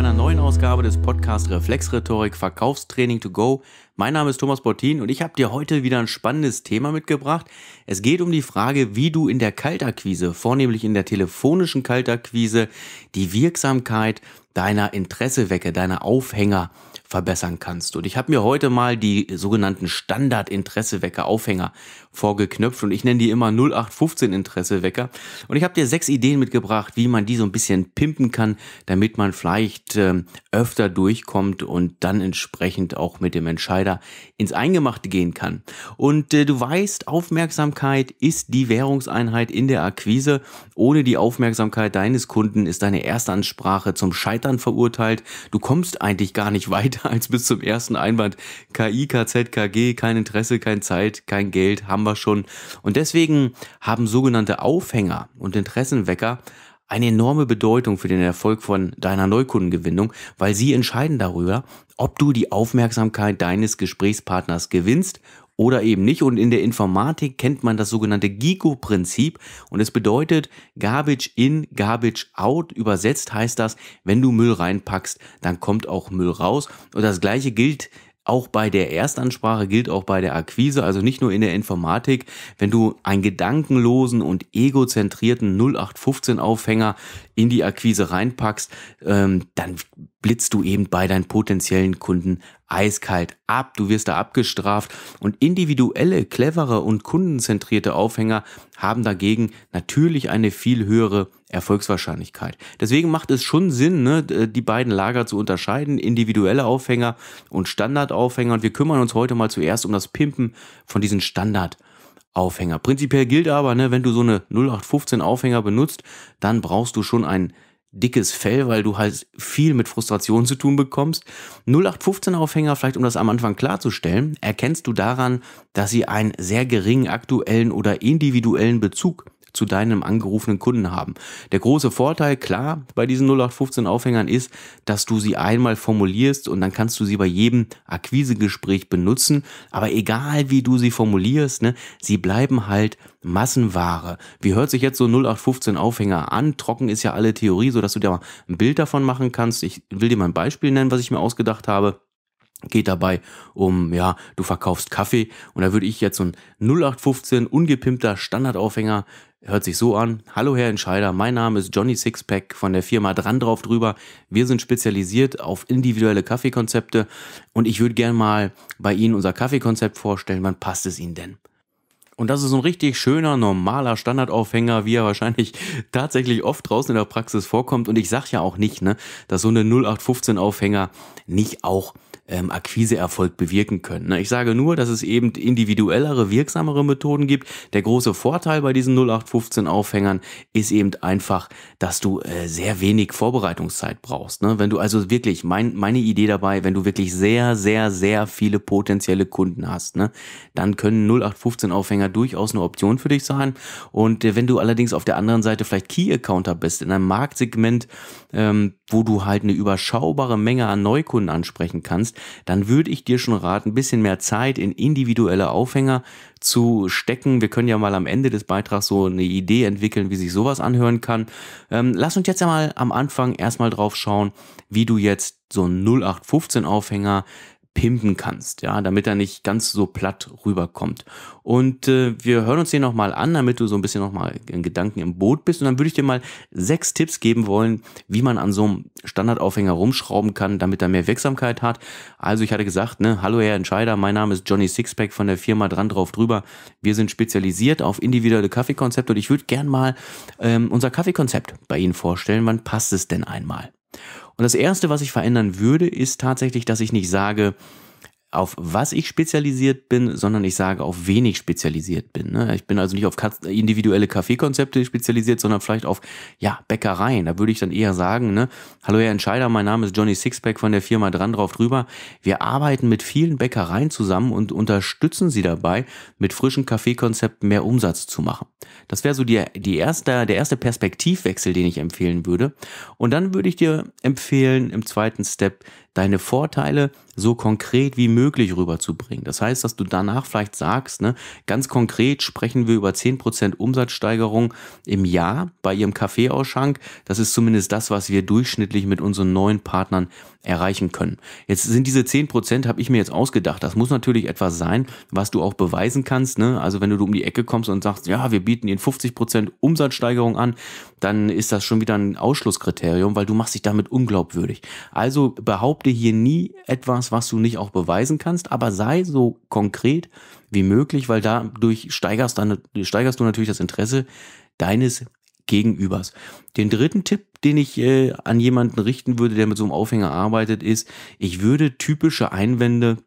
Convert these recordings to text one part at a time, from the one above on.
einer neuen Ausgabe des Podcast Reflexrhetorik Verkaufstraining to go. Mein Name ist Thomas Bortin und ich habe dir heute wieder ein spannendes Thema mitgebracht. Es geht um die Frage, wie du in der Kaltakquise, vornehmlich in der telefonischen Kaltakquise, die Wirksamkeit deiner Interessewecke, deiner Aufhänger verbessern kannst. Und ich habe mir heute mal die sogenannten standard interessewecke Aufhänger vorgeknöpft und ich nenne die immer 0815 Interessewecker. Und ich habe dir sechs Ideen mitgebracht, wie man die so ein bisschen pimpen kann, damit man vielleicht äh, öfter durchkommt und dann entsprechend auch mit dem Entscheider ins Eingemachte gehen kann. Und äh, du weißt, Aufmerksamkeit ist die Währungseinheit in der Akquise. Ohne die Aufmerksamkeit deines Kunden ist deine Erstansprache zum Scheitern verurteilt. Du kommst eigentlich gar nicht weiter als bis zum ersten Einwand. KI, KZ, KG, kein Interesse, kein Zeit, kein Geld, Hammer haben wir schon. Und deswegen haben sogenannte Aufhänger und Interessenwecker eine enorme Bedeutung für den Erfolg von deiner Neukundengewinnung, weil sie entscheiden darüber, ob du die Aufmerksamkeit deines Gesprächspartners gewinnst oder eben nicht. Und in der Informatik kennt man das sogenannte GIGO-Prinzip und es bedeutet Garbage in, Garbage out. Übersetzt heißt das, wenn du Müll reinpackst, dann kommt auch Müll raus. Und das gleiche gilt auch bei der Erstansprache, gilt auch bei der Akquise, also nicht nur in der Informatik. Wenn du einen gedankenlosen und egozentrierten 0815-Aufhänger in die Akquise reinpackst, ähm, dann blitzt du eben bei deinen potenziellen Kunden eiskalt ab, du wirst da abgestraft und individuelle, clevere und kundenzentrierte Aufhänger haben dagegen natürlich eine viel höhere Erfolgswahrscheinlichkeit. Deswegen macht es schon Sinn, ne, die beiden Lager zu unterscheiden, individuelle Aufhänger und Standardaufhänger und wir kümmern uns heute mal zuerst um das Pimpen von diesen Standard. Aufhänger. Prinzipiell gilt aber, ne, wenn du so eine 0815 Aufhänger benutzt, dann brauchst du schon einen dickes Fell, weil du halt viel mit Frustration zu tun bekommst. 0815 Aufhänger, vielleicht um das am Anfang klarzustellen, erkennst du daran, dass sie einen sehr geringen aktuellen oder individuellen Bezug zu deinem angerufenen Kunden haben. Der große Vorteil, klar, bei diesen 0815 Aufhängern ist, dass du sie einmal formulierst und dann kannst du sie bei jedem Akquisegespräch benutzen. Aber egal wie du sie formulierst, ne, sie bleiben halt Massenware. Wie hört sich jetzt so 0815 Aufhänger an? Trocken ist ja alle Theorie, so dass du dir mal ein Bild davon machen kannst. Ich will dir mal ein Beispiel nennen, was ich mir ausgedacht habe geht dabei um, ja, du verkaufst Kaffee und da würde ich jetzt so ein 0815 ungepimpter Standardaufhänger Hört sich so an. Hallo Herr Entscheider, mein Name ist Johnny Sixpack von der Firma Dran drauf drüber. Wir sind spezialisiert auf individuelle Kaffeekonzepte und ich würde gerne mal bei Ihnen unser Kaffeekonzept vorstellen. Wann passt es Ihnen denn? Und das ist so ein richtig schöner, normaler Standardaufhänger, wie er wahrscheinlich tatsächlich oft draußen in der Praxis vorkommt. Und ich sage ja auch nicht, ne, dass so eine 0815-Aufhänger nicht auch ähm, Akquiseerfolg bewirken können. Ne? Ich sage nur, dass es eben individuellere, wirksamere Methoden gibt. Der große Vorteil bei diesen 0815-Aufhängern ist eben einfach, dass du äh, sehr wenig Vorbereitungszeit brauchst. Ne? Wenn du also wirklich, mein, meine Idee dabei, wenn du wirklich sehr, sehr, sehr viele potenzielle Kunden hast, ne? dann können 0815-Aufhänger durchaus eine Option für dich sein. Und äh, wenn du allerdings auf der anderen Seite vielleicht Key-Accounter bist, in einem Marktsegment, ähm, wo du halt eine überschaubare Menge an Neukunden ansprechen kannst, dann würde ich dir schon raten, ein bisschen mehr Zeit in individuelle Aufhänger zu stecken. Wir können ja mal am Ende des Beitrags so eine Idee entwickeln, wie sich sowas anhören kann. Ähm, lass uns jetzt einmal am Anfang erstmal drauf schauen, wie du jetzt so einen 0815 Aufhänger pimpen kannst, ja, damit er nicht ganz so platt rüberkommt. Und äh, wir hören uns den nochmal an, damit du so ein bisschen nochmal in Gedanken im Boot bist. Und dann würde ich dir mal sechs Tipps geben wollen, wie man an so einem Standardaufhänger rumschrauben kann, damit er mehr Wirksamkeit hat. Also ich hatte gesagt, ne, hallo Herr Entscheider, mein Name ist Johnny Sixpack von der Firma dran drauf drüber. Wir sind spezialisiert auf individuelle Kaffeekonzepte und ich würde gern mal ähm, unser Kaffeekonzept bei Ihnen vorstellen. Wann passt es denn einmal? Und das Erste, was ich verändern würde, ist tatsächlich, dass ich nicht sage, auf was ich spezialisiert bin, sondern ich sage, auf wen ich spezialisiert bin. Ne? Ich bin also nicht auf individuelle Kaffeekonzepte spezialisiert, sondern vielleicht auf ja, Bäckereien. Da würde ich dann eher sagen, ne? hallo Herr Entscheider, mein Name ist Johnny Sixpack von der Firma Dran drauf drüber. Wir arbeiten mit vielen Bäckereien zusammen und unterstützen sie dabei, mit frischen Kaffeekonzepten mehr Umsatz zu machen. Das wäre so die, die erste, der erste Perspektivwechsel, den ich empfehlen würde. Und dann würde ich dir empfehlen, im zweiten Step deine Vorteile so konkret wie möglich rüberzubringen. Das heißt, dass du danach vielleicht sagst, ne, ganz konkret sprechen wir über 10% Umsatzsteigerung im Jahr bei ihrem Kaffeeausschank. Das ist zumindest das, was wir durchschnittlich mit unseren neuen Partnern erreichen können. Jetzt sind diese 10%, habe ich mir jetzt ausgedacht. Das muss natürlich etwas sein, was du auch beweisen kannst. Ne? Also wenn du um die Ecke kommst und sagst, ja, wir bieten ihnen 50% Umsatzsteigerung an, dann ist das schon wieder ein Ausschlusskriterium, weil du machst dich damit unglaubwürdig. Also behaupte hier nie etwas, was du nicht auch beweisen kannst, aber sei so konkret wie möglich, weil dadurch steigerst, dann, steigerst du natürlich das Interesse deines Gegenübers. Den dritten Tipp, den ich äh, an jemanden richten würde, der mit so einem Aufhänger arbeitet, ist, ich würde typische Einwände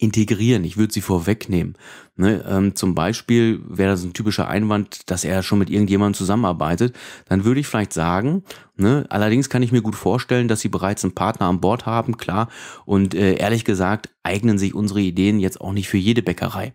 integrieren. Ich würde sie vorwegnehmen. Ne? Ähm, zum Beispiel wäre das ein typischer Einwand, dass er schon mit irgendjemandem zusammenarbeitet. Dann würde ich vielleicht sagen, ne? allerdings kann ich mir gut vorstellen, dass sie bereits einen Partner an Bord haben, klar. Und äh, ehrlich gesagt, eignen sich unsere Ideen jetzt auch nicht für jede Bäckerei.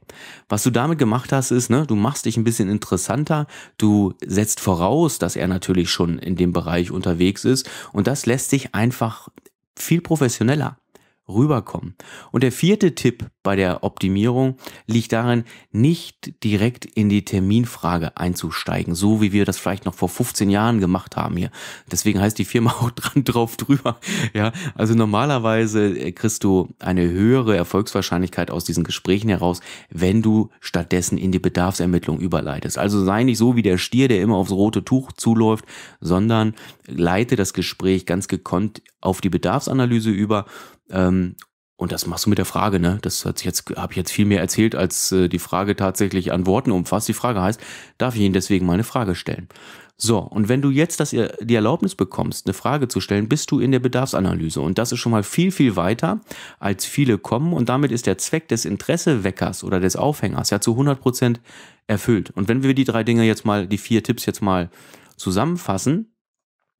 Was du damit gemacht hast, ist, ne, du machst dich ein bisschen interessanter, du setzt voraus, dass er natürlich schon in dem Bereich unterwegs ist und das lässt sich einfach viel professioneller rüberkommen. Und der vierte Tipp, bei der Optimierung liegt darin, nicht direkt in die Terminfrage einzusteigen, so wie wir das vielleicht noch vor 15 Jahren gemacht haben hier. Deswegen heißt die Firma auch dran drauf drüber. Ja, also normalerweise äh, kriegst du eine höhere Erfolgswahrscheinlichkeit aus diesen Gesprächen heraus, wenn du stattdessen in die Bedarfsermittlung überleitest. Also sei nicht so wie der Stier, der immer aufs rote Tuch zuläuft, sondern leite das Gespräch ganz gekonnt auf die Bedarfsanalyse über ähm, und das machst du mit der Frage, ne? Das hat sich jetzt, habe ich jetzt viel mehr erzählt, als äh, die Frage tatsächlich an Worten umfasst. Die Frage heißt, darf ich Ihnen deswegen mal eine Frage stellen? So, und wenn du jetzt das, äh, die Erlaubnis bekommst, eine Frage zu stellen, bist du in der Bedarfsanalyse. Und das ist schon mal viel, viel weiter, als viele kommen. Und damit ist der Zweck des Interesseweckers oder des Aufhängers ja zu 100 Prozent erfüllt. Und wenn wir die drei Dinge jetzt mal, die vier Tipps jetzt mal zusammenfassen,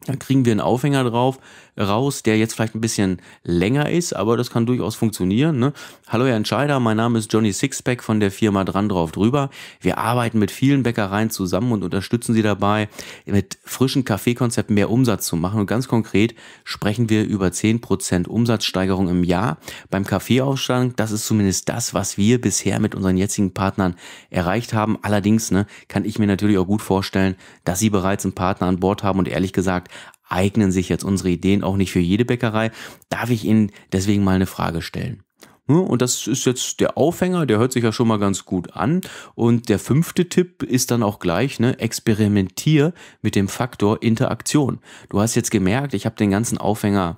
dann kriegen wir einen Aufhänger drauf raus, der jetzt vielleicht ein bisschen länger ist, aber das kann durchaus funktionieren. Ne? Hallo Herr Entscheider, mein Name ist Johnny Sixpack von der Firma Dran drauf drüber. Wir arbeiten mit vielen Bäckereien zusammen und unterstützen sie dabei, mit frischen Kaffeekonzepten mehr Umsatz zu machen. Und ganz konkret sprechen wir über 10% Umsatzsteigerung im Jahr beim Kaffeeaufstand. Das ist zumindest das, was wir bisher mit unseren jetzigen Partnern erreicht haben. Allerdings ne, kann ich mir natürlich auch gut vorstellen, dass sie bereits einen Partner an Bord haben und ehrlich gesagt, eignen sich jetzt unsere Ideen auch nicht für jede Bäckerei, darf ich Ihnen deswegen mal eine Frage stellen. Ne, und das ist jetzt der Aufhänger, der hört sich ja schon mal ganz gut an. Und der fünfte Tipp ist dann auch gleich, ne? experimentier mit dem Faktor Interaktion. Du hast jetzt gemerkt, ich habe den ganzen Aufhänger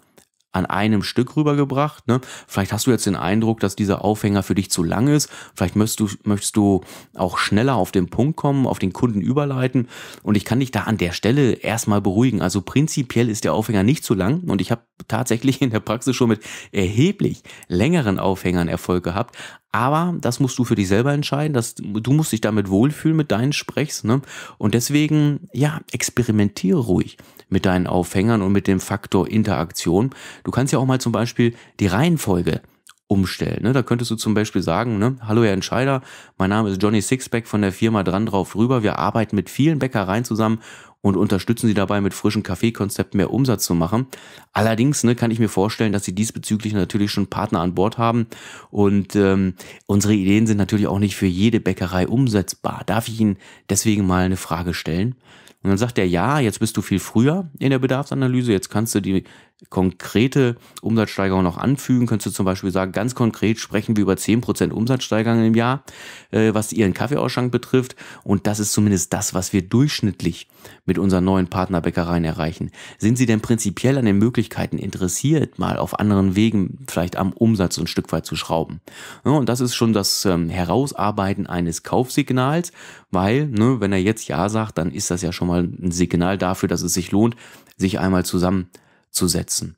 an einem Stück rübergebracht. Ne? Vielleicht hast du jetzt den Eindruck, dass dieser Aufhänger für dich zu lang ist. Vielleicht möchtest du, möchtest du auch schneller auf den Punkt kommen, auf den Kunden überleiten. Und ich kann dich da an der Stelle erstmal beruhigen. Also prinzipiell ist der Aufhänger nicht zu lang. Und ich habe tatsächlich in der Praxis schon mit erheblich längeren Aufhängern Erfolg gehabt. Aber das musst du für dich selber entscheiden. Das, du musst dich damit wohlfühlen mit deinen Sprechs. Ne? Und deswegen, ja, experimentiere ruhig mit deinen Aufhängern und mit dem Faktor Interaktion. Du kannst ja auch mal zum Beispiel die Reihenfolge umstellen. Ne? Da könntest du zum Beispiel sagen, ne? hallo Herr Entscheider, mein Name ist Johnny Sixpack von der Firma dran drauf rüber. Wir arbeiten mit vielen Bäckereien zusammen und unterstützen sie dabei, mit frischen Kaffeekonzepten mehr Umsatz zu machen. Allerdings ne, kann ich mir vorstellen, dass sie diesbezüglich natürlich schon Partner an Bord haben und ähm, unsere Ideen sind natürlich auch nicht für jede Bäckerei umsetzbar. Darf ich Ihnen deswegen mal eine Frage stellen? Und dann sagt er, ja, jetzt bist du viel früher in der Bedarfsanalyse, jetzt kannst du die konkrete Umsatzsteigerung noch anfügen, könntest du zum Beispiel sagen, ganz konkret sprechen wir über 10% Umsatzsteigerung im Jahr, äh, was ihren Kaffeeausschank betrifft. Und das ist zumindest das, was wir durchschnittlich mit unseren neuen Partnerbäckereien erreichen. Sind Sie denn prinzipiell an den Möglichkeiten interessiert, mal auf anderen Wegen vielleicht am Umsatz ein Stück weit zu schrauben? Ja, und das ist schon das ähm, Herausarbeiten eines Kaufsignals, weil, ne, wenn er jetzt Ja sagt, dann ist das ja schon mal ein Signal dafür, dass es sich lohnt, sich einmal zusammen zu setzen.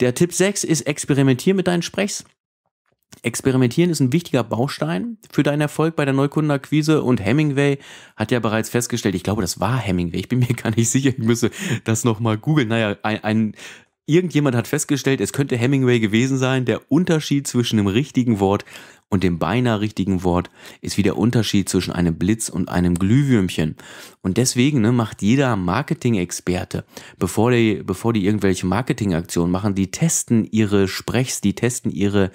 Der Tipp 6 ist experimentieren mit deinen Sprechs. Experimentieren ist ein wichtiger Baustein für deinen Erfolg bei der Neukundenakquise und Hemingway hat ja bereits festgestellt, ich glaube, das war Hemingway, ich bin mir gar nicht sicher, ich müsste das nochmal googeln. Naja, ein, ein, irgendjemand hat festgestellt, es könnte Hemingway gewesen sein, der Unterschied zwischen dem richtigen Wort und dem beinahe richtigen Wort ist wie der Unterschied zwischen einem Blitz und einem Glühwürmchen. Und deswegen ne, macht jeder Marketing-Experte, bevor die, bevor die irgendwelche Marketingaktionen machen, die testen ihre Sprechs, die testen ihre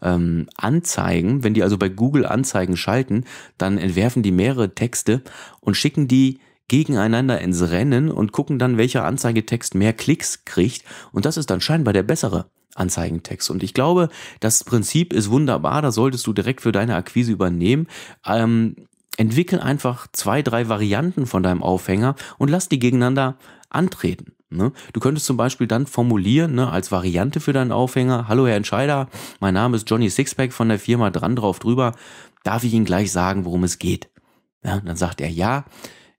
ähm, Anzeigen. Wenn die also bei Google Anzeigen schalten, dann entwerfen die mehrere Texte und schicken die gegeneinander ins Rennen und gucken dann, welcher Anzeigetext mehr Klicks kriegt. Und das ist dann scheinbar der bessere. Anzeigentext. Und ich glaube, das Prinzip ist wunderbar, das solltest du direkt für deine Akquise übernehmen. Ähm, entwickel einfach zwei, drei Varianten von deinem Aufhänger und lass die gegeneinander antreten. Ne? Du könntest zum Beispiel dann formulieren, ne, als Variante für deinen Aufhänger, hallo Herr Entscheider, mein Name ist Johnny Sixpack von der Firma dran drauf drüber, darf ich Ihnen gleich sagen, worum es geht? Ja, dann sagt er ja.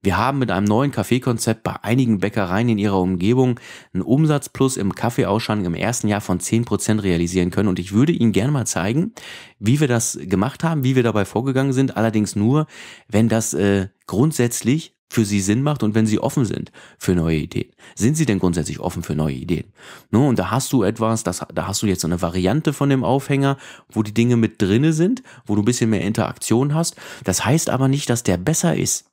Wir haben mit einem neuen Kaffeekonzept bei einigen Bäckereien in ihrer Umgebung einen Umsatzplus im Kaffeeausschank im ersten Jahr von 10% realisieren können. Und ich würde Ihnen gerne mal zeigen, wie wir das gemacht haben, wie wir dabei vorgegangen sind. Allerdings nur, wenn das äh, grundsätzlich für sie Sinn macht und wenn sie offen sind für neue Ideen. Sind sie denn grundsätzlich offen für neue Ideen? No, ne, und da hast du etwas, das, da hast du jetzt so eine Variante von dem Aufhänger, wo die Dinge mit drinne sind, wo du ein bisschen mehr Interaktion hast. Das heißt aber nicht, dass der besser ist.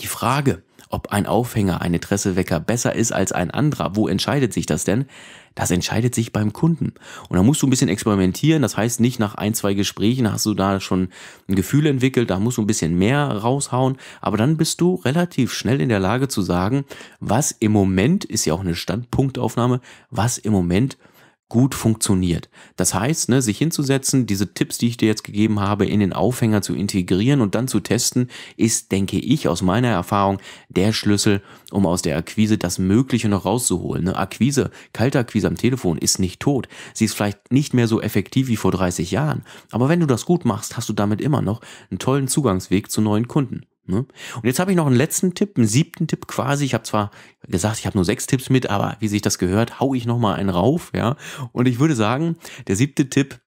Die Frage, ob ein Aufhänger, ein Interessewecker besser ist als ein anderer, wo entscheidet sich das denn? Das entscheidet sich beim Kunden. Und da musst du ein bisschen experimentieren. Das heißt, nicht nach ein, zwei Gesprächen hast du da schon ein Gefühl entwickelt, da musst du ein bisschen mehr raushauen. Aber dann bist du relativ schnell in der Lage zu sagen, was im Moment, ist ja auch eine Standpunktaufnahme, was im Moment gut funktioniert. Das heißt, ne, sich hinzusetzen, diese Tipps, die ich dir jetzt gegeben habe, in den Aufhänger zu integrieren und dann zu testen, ist, denke ich, aus meiner Erfahrung der Schlüssel, um aus der Akquise das Mögliche noch rauszuholen. Ne, Akquise, kalte Akquise am Telefon ist nicht tot. Sie ist vielleicht nicht mehr so effektiv wie vor 30 Jahren. Aber wenn du das gut machst, hast du damit immer noch einen tollen Zugangsweg zu neuen Kunden. Ne? Und jetzt habe ich noch einen letzten Tipp, einen siebten Tipp quasi. Ich habe zwar gesagt, ich habe nur sechs Tipps mit, aber wie sich das gehört, hau ich nochmal einen rauf. ja. Und ich würde sagen, der siebte Tipp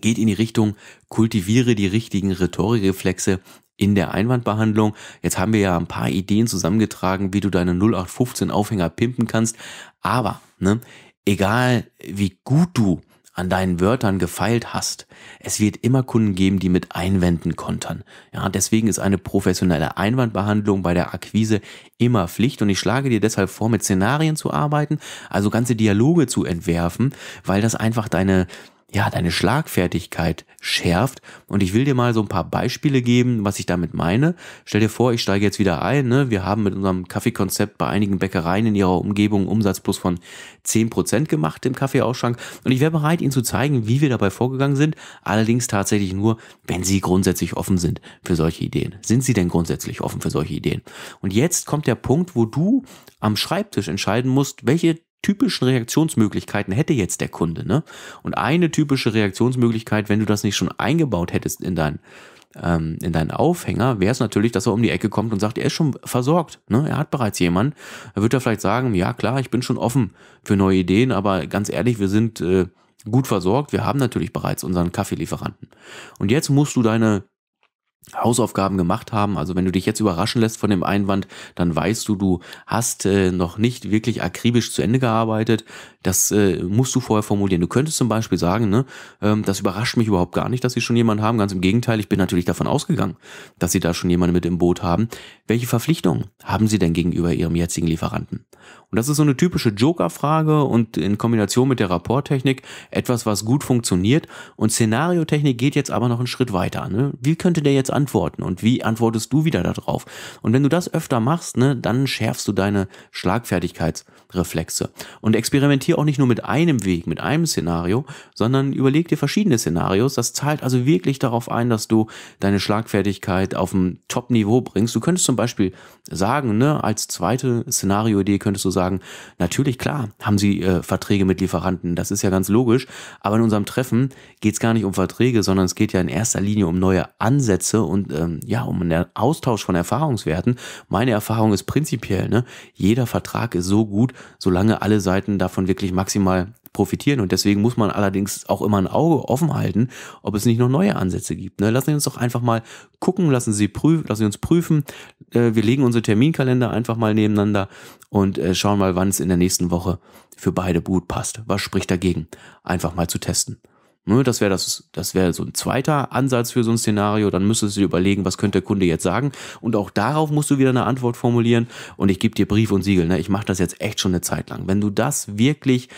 geht in die Richtung, kultiviere die richtigen Rhetorikreflexe in der Einwandbehandlung. Jetzt haben wir ja ein paar Ideen zusammengetragen, wie du deine 0815 Aufhänger pimpen kannst. Aber, ne, egal wie gut du an deinen Wörtern gefeilt hast, es wird immer Kunden geben, die mit Einwänden kontern. Ja, deswegen ist eine professionelle Einwandbehandlung bei der Akquise immer Pflicht und ich schlage dir deshalb vor, mit Szenarien zu arbeiten, also ganze Dialoge zu entwerfen, weil das einfach deine ja, deine Schlagfertigkeit schärft. Und ich will dir mal so ein paar Beispiele geben, was ich damit meine. Stell dir vor, ich steige jetzt wieder ein. Ne? Wir haben mit unserem Kaffeekonzept bei einigen Bäckereien in ihrer Umgebung Umsatz plus von 10% gemacht im Kaffeeausschrank. Und ich wäre bereit, Ihnen zu zeigen, wie wir dabei vorgegangen sind. Allerdings tatsächlich nur, wenn Sie grundsätzlich offen sind für solche Ideen. Sind Sie denn grundsätzlich offen für solche Ideen? Und jetzt kommt der Punkt, wo du am Schreibtisch entscheiden musst, welche typischen Reaktionsmöglichkeiten hätte jetzt der Kunde? Ne? Und eine typische Reaktionsmöglichkeit, wenn du das nicht schon eingebaut hättest in dein ähm, in deinen Aufhänger, wäre es natürlich, dass er um die Ecke kommt und sagt, er ist schon versorgt, ne? er hat bereits jemanden. Er wird er vielleicht sagen, ja klar, ich bin schon offen für neue Ideen, aber ganz ehrlich, wir sind äh, gut versorgt, wir haben natürlich bereits unseren Kaffeelieferanten. Und jetzt musst du deine Hausaufgaben gemacht haben. Also wenn du dich jetzt überraschen lässt von dem Einwand, dann weißt du, du hast äh, noch nicht wirklich akribisch zu Ende gearbeitet. Das äh, musst du vorher formulieren. Du könntest zum Beispiel sagen, ne, ähm, das überrascht mich überhaupt gar nicht, dass sie schon jemanden haben. Ganz im Gegenteil, ich bin natürlich davon ausgegangen, dass sie da schon jemanden mit im Boot haben. Welche Verpflichtungen haben sie denn gegenüber ihrem jetzigen Lieferanten? Und das ist so eine typische Joker-Frage und in Kombination mit der Rapporttechnik etwas, was gut funktioniert. Und Szenariotechnik geht jetzt aber noch einen Schritt weiter. Ne? Wie könnte der jetzt antworten und wie antwortest du wieder darauf? Und wenn du das öfter machst, ne, dann schärfst du deine Schlagfertigkeitsreflexe. Und experimentiere auch nicht nur mit einem Weg, mit einem Szenario, sondern überleg dir verschiedene Szenarios. Das zahlt also wirklich darauf ein, dass du deine Schlagfertigkeit auf ein Top-Niveau bringst. Du könntest zum Beispiel sagen, ne, als zweite szenario Szenarioidee könnte könntest du sagen, natürlich klar, haben sie äh, Verträge mit Lieferanten, das ist ja ganz logisch, aber in unserem Treffen geht es gar nicht um Verträge, sondern es geht ja in erster Linie um neue Ansätze und ähm, ja, um einen Austausch von Erfahrungswerten. Meine Erfahrung ist prinzipiell, ne, jeder Vertrag ist so gut, solange alle Seiten davon wirklich maximal profitieren. Und deswegen muss man allerdings auch immer ein Auge offen halten, ob es nicht noch neue Ansätze gibt. Ne? Lassen Sie uns doch einfach mal gucken, lassen Sie, prüfen, lassen Sie uns prüfen. Äh, wir legen unsere Terminkalender einfach mal nebeneinander und äh, schauen mal, wann es in der nächsten Woche für beide gut passt. Was spricht dagegen? Einfach mal zu testen. Ne, das wäre das, das wäre so ein zweiter Ansatz für so ein Szenario. Dann müsstest du dir überlegen, was könnte der Kunde jetzt sagen. Und auch darauf musst du wieder eine Antwort formulieren. Und ich gebe dir Brief und Siegel. Ne? Ich mache das jetzt echt schon eine Zeit lang. Wenn du das wirklich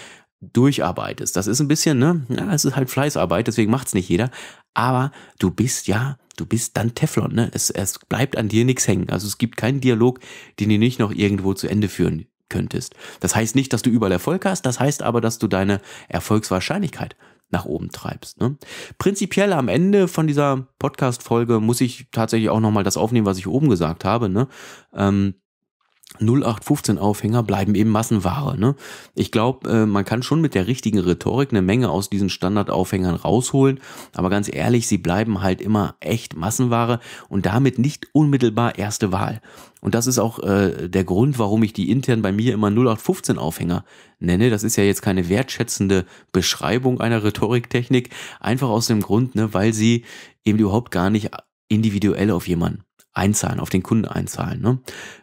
durcharbeitest. Das ist ein bisschen, ne? Ja, es ist halt Fleißarbeit, deswegen macht's nicht jeder. Aber du bist ja, du bist dann Teflon, ne? Es, es bleibt an dir nichts hängen. Also es gibt keinen Dialog, den du nicht noch irgendwo zu Ende führen könntest. Das heißt nicht, dass du überall Erfolg hast, das heißt aber, dass du deine Erfolgswahrscheinlichkeit nach oben treibst. Ne? Prinzipiell am Ende von dieser Podcast-Folge muss ich tatsächlich auch nochmal das aufnehmen, was ich oben gesagt habe. Ne? Ähm, 0815 Aufhänger bleiben eben Massenware. Ne? Ich glaube, äh, man kann schon mit der richtigen Rhetorik eine Menge aus diesen Standardaufhängern rausholen, aber ganz ehrlich, sie bleiben halt immer echt Massenware und damit nicht unmittelbar erste Wahl. Und das ist auch äh, der Grund, warum ich die intern bei mir immer 0815 Aufhänger nenne. Das ist ja jetzt keine wertschätzende Beschreibung einer Rhetoriktechnik, einfach aus dem Grund, ne, weil sie eben überhaupt gar nicht individuell auf jemanden einzahlen, auf den Kunden einzahlen. Ne?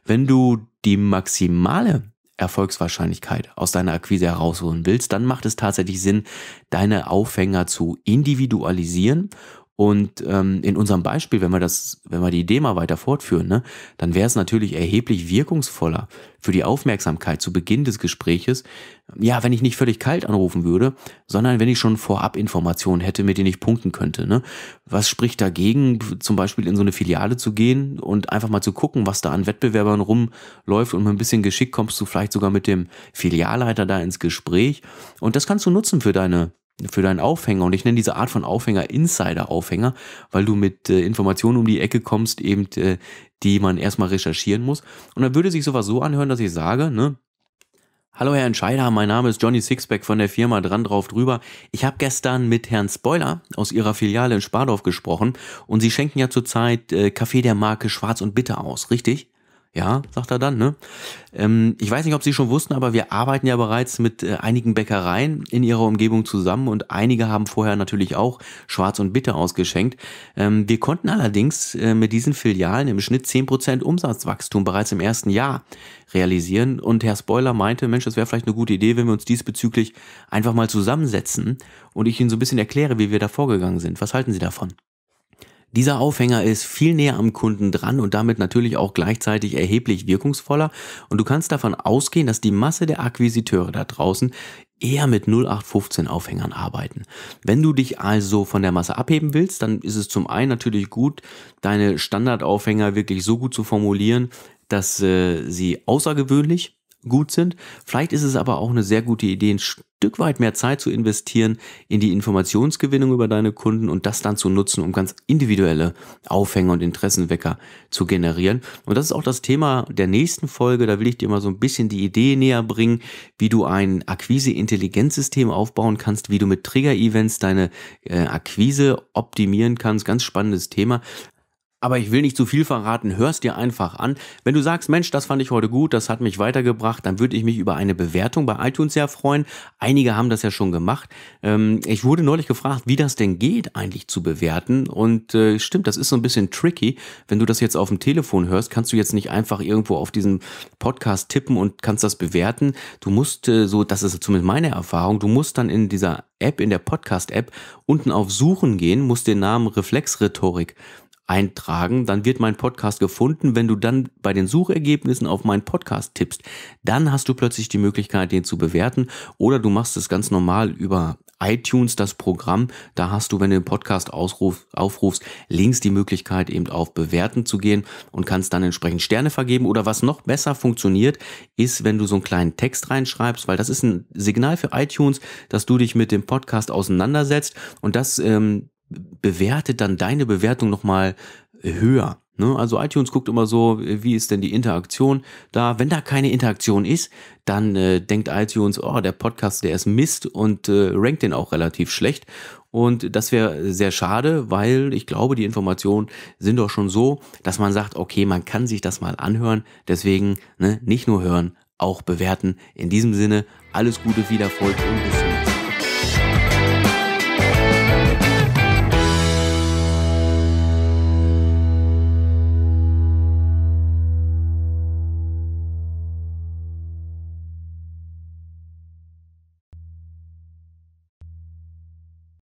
Wenn du die maximale Erfolgswahrscheinlichkeit aus deiner Akquise herausholen willst, dann macht es tatsächlich Sinn, deine Aufhänger zu individualisieren und ähm, in unserem Beispiel, wenn wir das, wenn wir die Idee mal weiter fortführen, ne, dann wäre es natürlich erheblich wirkungsvoller für die Aufmerksamkeit zu Beginn des Gespräches. Ja, wenn ich nicht völlig kalt anrufen würde, sondern wenn ich schon vorab Informationen hätte, mit denen ich punkten könnte. Ne? Was spricht dagegen, zum Beispiel in so eine Filiale zu gehen und einfach mal zu gucken, was da an Wettbewerbern rumläuft und mit ein bisschen Geschick kommst du vielleicht sogar mit dem Filialleiter da ins Gespräch. Und das kannst du nutzen für deine für deinen Aufhänger. Und ich nenne diese Art von Aufhänger Insider-Aufhänger, weil du mit äh, Informationen um die Ecke kommst, eben äh, die man erstmal recherchieren muss. Und dann würde sich sowas so anhören, dass ich sage, ne? Hallo Herr Entscheider, mein Name ist Johnny Sixpack von der Firma Dran drauf drüber. Ich habe gestern mit Herrn Spoiler aus ihrer Filiale in Spardorf gesprochen und sie schenken ja zurzeit äh, Kaffee der Marke Schwarz und Bitter aus, richtig? Ja, sagt er dann. Ne? Ähm, ich weiß nicht, ob Sie schon wussten, aber wir arbeiten ja bereits mit äh, einigen Bäckereien in ihrer Umgebung zusammen und einige haben vorher natürlich auch Schwarz und Bitter ausgeschenkt. Ähm, wir konnten allerdings äh, mit diesen Filialen im Schnitt 10% Umsatzwachstum bereits im ersten Jahr realisieren. Und Herr Spoiler meinte, Mensch, das wäre vielleicht eine gute Idee, wenn wir uns diesbezüglich einfach mal zusammensetzen und ich Ihnen so ein bisschen erkläre, wie wir da vorgegangen sind. Was halten Sie davon? Dieser Aufhänger ist viel näher am Kunden dran und damit natürlich auch gleichzeitig erheblich wirkungsvoller und du kannst davon ausgehen, dass die Masse der Akquisiteure da draußen eher mit 0815 Aufhängern arbeiten. Wenn du dich also von der Masse abheben willst, dann ist es zum einen natürlich gut, deine Standardaufhänger wirklich so gut zu formulieren, dass äh, sie außergewöhnlich gut sind. Vielleicht ist es aber auch eine sehr gute Idee, ein Stück weit mehr Zeit zu investieren in die Informationsgewinnung über deine Kunden und das dann zu nutzen, um ganz individuelle Aufhänger und Interessenwecker zu generieren. Und das ist auch das Thema der nächsten Folge. Da will ich dir mal so ein bisschen die Idee näher bringen, wie du ein Akquise-Intelligenzsystem aufbauen kannst, wie du mit Trigger-Events deine äh, Akquise optimieren kannst. Ganz spannendes Thema. Aber ich will nicht zu viel verraten, hör es dir einfach an. Wenn du sagst, Mensch, das fand ich heute gut, das hat mich weitergebracht, dann würde ich mich über eine Bewertung bei iTunes sehr freuen. Einige haben das ja schon gemacht. Ähm, ich wurde neulich gefragt, wie das denn geht, eigentlich zu bewerten. Und äh, stimmt, das ist so ein bisschen tricky. Wenn du das jetzt auf dem Telefon hörst, kannst du jetzt nicht einfach irgendwo auf diesen Podcast tippen und kannst das bewerten. Du musst äh, so, das ist zumindest meine Erfahrung, du musst dann in dieser App, in der Podcast-App, unten auf Suchen gehen, musst den Namen Reflexrhetorik eintragen, dann wird mein Podcast gefunden. Wenn du dann bei den Suchergebnissen auf meinen Podcast tippst, dann hast du plötzlich die Möglichkeit, den zu bewerten. Oder du machst es ganz normal über iTunes, das Programm. Da hast du, wenn du den Podcast ausruf, aufrufst, links die Möglichkeit, eben auf Bewerten zu gehen und kannst dann entsprechend Sterne vergeben. Oder was noch besser funktioniert, ist, wenn du so einen kleinen Text reinschreibst, weil das ist ein Signal für iTunes, dass du dich mit dem Podcast auseinandersetzt und das ähm, bewertet dann deine Bewertung nochmal äh, höher. Ne? Also iTunes guckt immer so, äh, wie ist denn die Interaktion da. Wenn da keine Interaktion ist, dann äh, denkt iTunes, oh, der Podcast, der ist Mist und äh, rankt den auch relativ schlecht. Und das wäre äh, sehr schade, weil ich glaube, die Informationen sind doch schon so, dass man sagt, okay, man kann sich das mal anhören. Deswegen ne, nicht nur hören, auch bewerten. In diesem Sinne, alles Gute, viel Erfolg und bis zum nächsten Mal.